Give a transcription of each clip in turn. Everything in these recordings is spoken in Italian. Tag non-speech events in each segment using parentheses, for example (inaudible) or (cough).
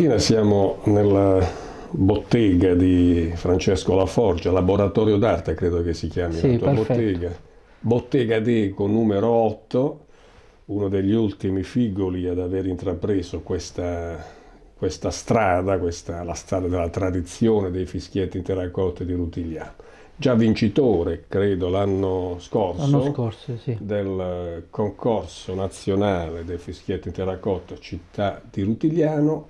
mattina siamo nella bottega di Francesco La Forgia, laboratorio d'arte credo che si chiami sì, la tua perfetto. bottega. Bottega Deco numero 8, uno degli ultimi figoli ad aver intrapreso questa, questa strada, questa, la strada della tradizione dei fischietti in terracotta di Rutigliano. Già vincitore, credo, l'anno scorso, l'anno scorso sì. del concorso nazionale dei fischietti in terracotta città di Rutigliano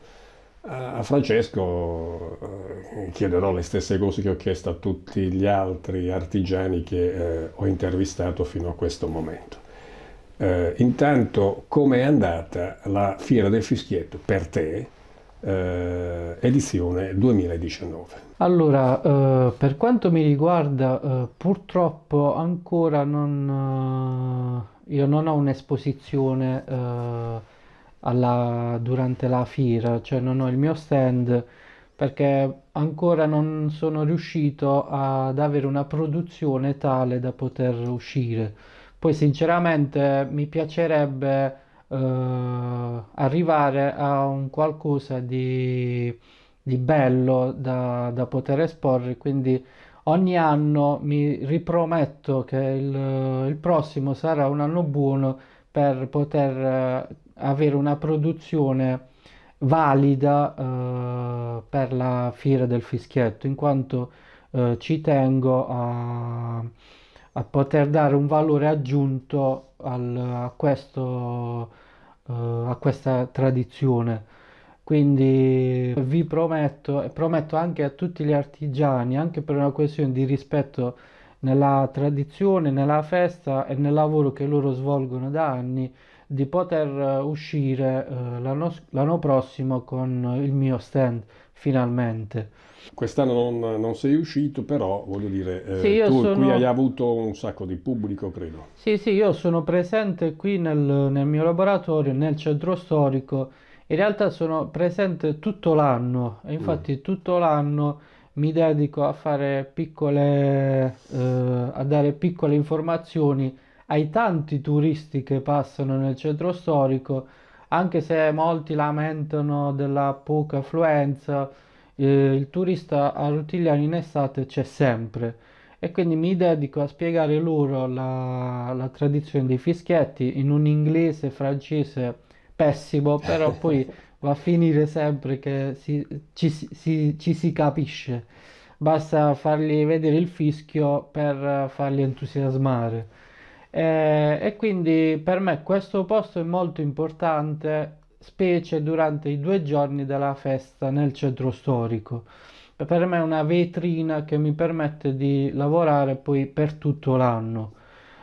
a Francesco eh, chiederò le stesse cose che ho chiesto a tutti gli altri artigiani che eh, ho intervistato fino a questo momento. Eh, intanto, come è andata la Fiera del Fischietto per te, eh, edizione 2019? Allora, eh, per quanto mi riguarda, purtroppo ancora non, io non ho un'esposizione alla, durante la fiera, cioè non ho il mio stand perché ancora non sono riuscito ad avere una produzione tale da poter uscire. Poi sinceramente mi piacerebbe eh, arrivare a un qualcosa di, di bello da, da, poter esporre, quindi ogni anno mi riprometto che il, il prossimo sarà un anno buono per poter eh, avere una produzione valida eh, per la fiera del fischietto, in quanto eh, ci tengo a, a, poter dare un valore aggiunto al, a, questo, eh, a questa tradizione. Quindi vi prometto e prometto anche a tutti gli artigiani, anche per una questione di rispetto nella tradizione, nella festa e nel lavoro che loro svolgono da anni, di poter eh, uscire eh, l'anno, l'anno, prossimo con il mio stand finalmente. Quest'anno non, non sei uscito, però voglio dire, eh, sì, tu sono... qui hai avuto un sacco di pubblico, credo. Sì, sì, io sono presente qui nel, nel mio laboratorio, nel centro storico. In realtà sono presente tutto l'anno, e infatti mm. tutto l'anno mi dedico a fare piccole, eh, a dare piccole informazioni ai tanti turisti che passano nel centro storico anche se molti lamentano della poca affluenza eh, il turista a Rutigliano in estate c'è sempre e quindi mi dedico a spiegare loro la, la tradizione dei fischietti in un inglese francese pessimo però (laughs) poi va a finire sempre che si, ci, si, ci si capisce basta fargli vedere il fischio per farli entusiasmare eh, e quindi per me questo posto è molto importante, specie durante i due giorni della festa nel centro storico. Per me è una vetrina che mi permette di lavorare poi per tutto l'anno.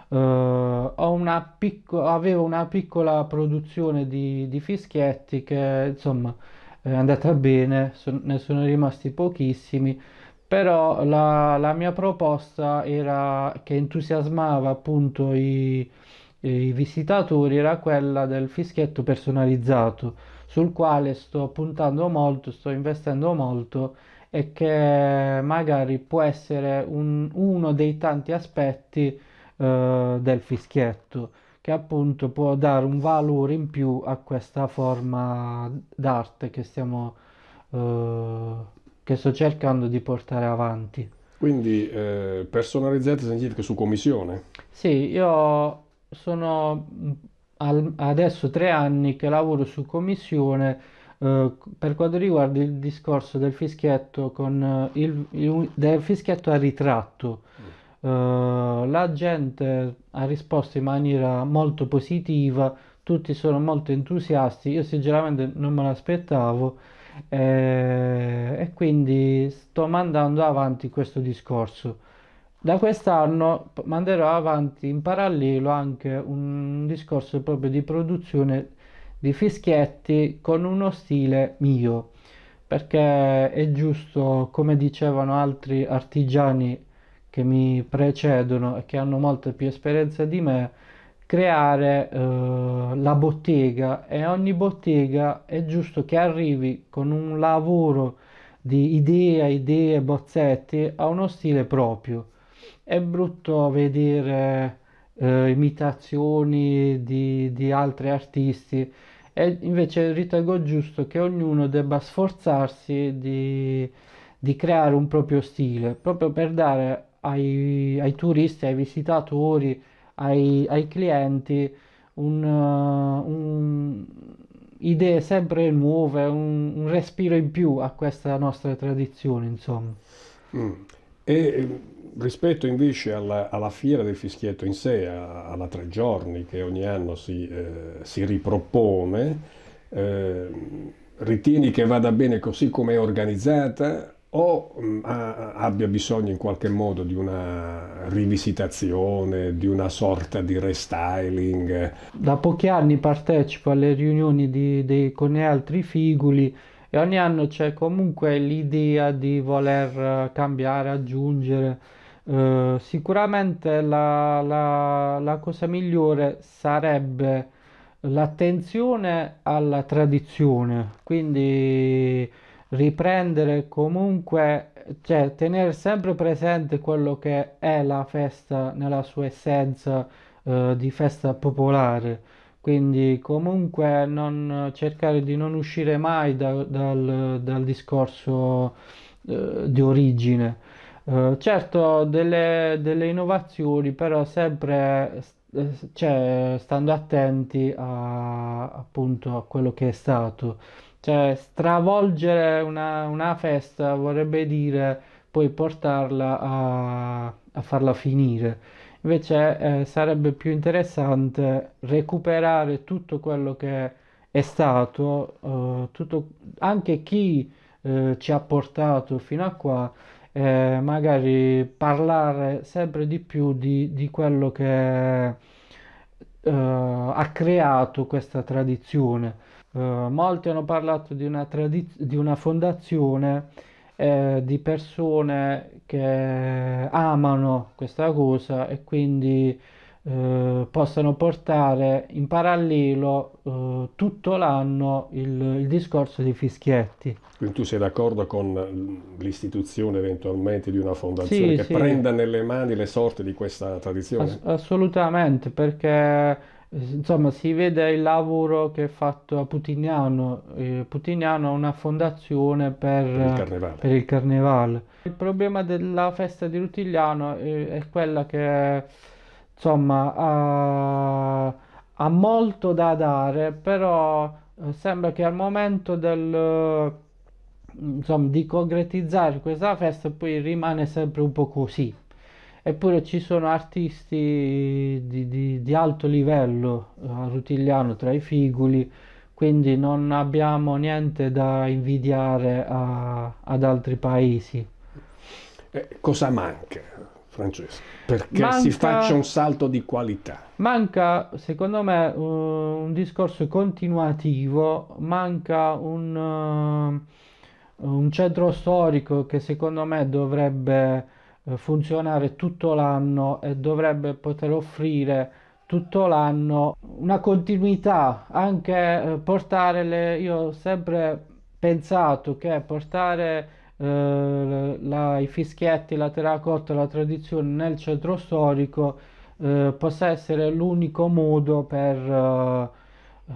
Eh, una picco- avevo una piccola produzione di, di fischietti che insomma è andata bene, so- ne sono rimasti pochissimi però la, la mia proposta era che entusiasmava appunto i, i visitatori era quella del fischietto personalizzato sul quale sto puntando molto, sto investendo molto e che magari può essere un, uno dei tanti aspetti eh, del fischietto che appunto può dare un valore in più a questa forma d'arte che stiamo eh, che sto cercando di portare avanti. Quindi eh, personalizzate significa su commissione? Sì, io sono mm, al, adesso tre anni che lavoro su commissione eh, per quanto riguarda il discorso del fischietto, con, eh, il, il, del fischietto a ritratto. Uh, la gente ha risposto in maniera molto positiva, tutti sono molto entusiasti, io sinceramente non me l'aspettavo eh, e quindi sto mandando avanti questo discorso. Da quest'anno manderò avanti in parallelo anche un discorso proprio di produzione di fischietti con uno stile mio, perché è giusto, come dicevano altri artigiani che mi precedono e che hanno molta più esperienza di me, creare eh, la bottega e ogni bottega è giusto che arrivi con un lavoro di idee, idee, bozzetti a uno stile proprio. È brutto vedere eh, imitazioni di, di altri artisti e invece ritengo giusto che ognuno debba sforzarsi di, di creare un proprio stile proprio per dare ai, ai turisti, ai visitatori ai, ai clienti un, uh, un, idee sempre nuove, un, un, respiro in più a questa nostra tradizione, insomma. Mm. E eh, rispetto invece alla, alla, fiera del fischietto in sé, a, alla tre giorni che ogni anno si, eh, si ripropone, eh, ritieni che vada bene così come è organizzata o mh, mm, abbia bisogno in qualche modo di una rivisitazione, di una sorta di restyling. Da pochi anni partecipo alle riunioni di, di, con gli altri figuli e ogni anno c'è comunque l'idea di voler eh, cambiare, aggiungere. Eh, sicuramente la, la, la cosa migliore sarebbe l'attenzione alla tradizione, quindi riprendere comunque, cioè tenere sempre presente quello che è la festa nella sua essenza eh, di festa popolare. Quindi comunque non, cercare di non uscire mai da, dal, dal, discorso eh, di origine. Eh, certo, delle, delle, innovazioni, però sempre eh, cioè, stando attenti a, appunto a quello che è stato. Cioè, stravolgere una, una festa vorrebbe dire poi portarla a, a farla finire. Invece eh, sarebbe più interessante recuperare tutto quello che è stato, eh, tutto, anche chi eh, ci ha portato fino a qua, eh, magari parlare sempre di più di, di quello che eh, ha creato questa tradizione. Eh, molti hanno parlato di una, tradiz- di una fondazione eh, di persone che amano questa cosa e quindi eh, possano portare in parallelo eh, tutto l'anno il, il, discorso di fischietti. Quindi tu sei d'accordo con l'istituzione eventualmente di una fondazione sì, che sì. prenda nelle mani le sorti di questa tradizione? Ass- assolutamente, perché eh, insomma, si vede il lavoro che è fatto a Putignano. Eh, Putignano ha una fondazione per, per, il per, il carnevale. il problema della festa di Rutigliano eh, è quella che insomma ha, ha molto da dare, però eh, sembra che al momento del, eh, insomma, di concretizzare questa festa poi rimane sempre un po' così. Eppure ci sono artisti di, di, di alto livello a eh, Rutigliano tra i figuli, quindi non abbiamo niente da invidiare a, ad altri paesi. Eh, cosa manca, Francesco? Perché manca, si faccia un salto di qualità. Manca, secondo me, uh, un discorso continuativo, manca un, uh, un, centro storico che secondo me dovrebbe eh, funzionare tutto l'anno e dovrebbe poter offrire tutto l'anno una continuità anche eh, portare le io ho sempre pensato che portare eh, la, i fischietti la terracotta la tradizione nel centro storico eh, possa essere l'unico modo per eh,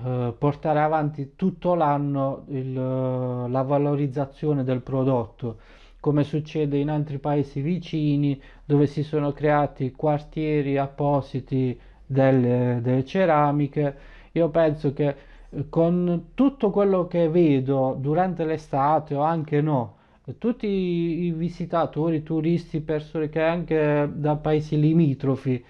eh portare avanti tutto l'anno il, la valorizzazione del prodotto come succede in altri paesi vicini dove si sono creati quartieri appositi delle, delle ceramiche. Io penso che eh, con tutto quello che vedo durante l'estate o anche no, tutti i visitatori, turisti, persone che anche da paesi limitrofi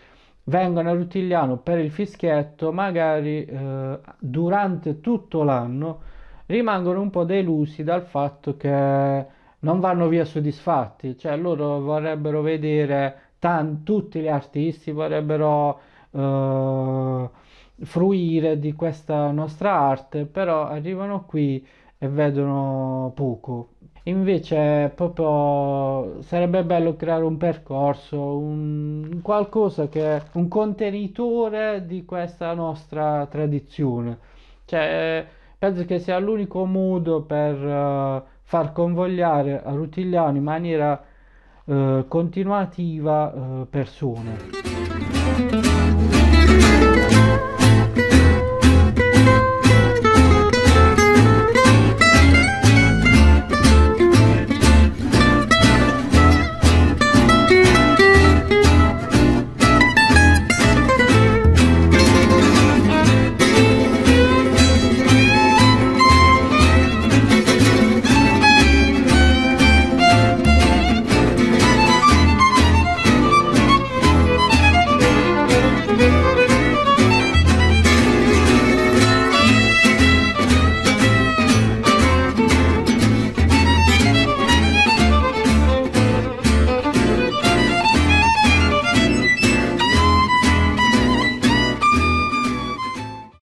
vengono a Rutigliano per il fischietto, magari eh, durante tutto l'anno rimangono un po' delusi dal fatto che non vanno via soddisfatti, cioè loro vorrebbero vedere tan- tutti gli artisti vorrebbero eh, fruire di questa nostra arte, però arrivano qui e vedono poco. Invece proprio sarebbe bello creare un percorso, un qualcosa che è un contenitore di questa nostra tradizione. Cioè, penso che sia l'unico modo per uh, far convogliare a Rutigliano in maniera eh, continuativa eh, persone.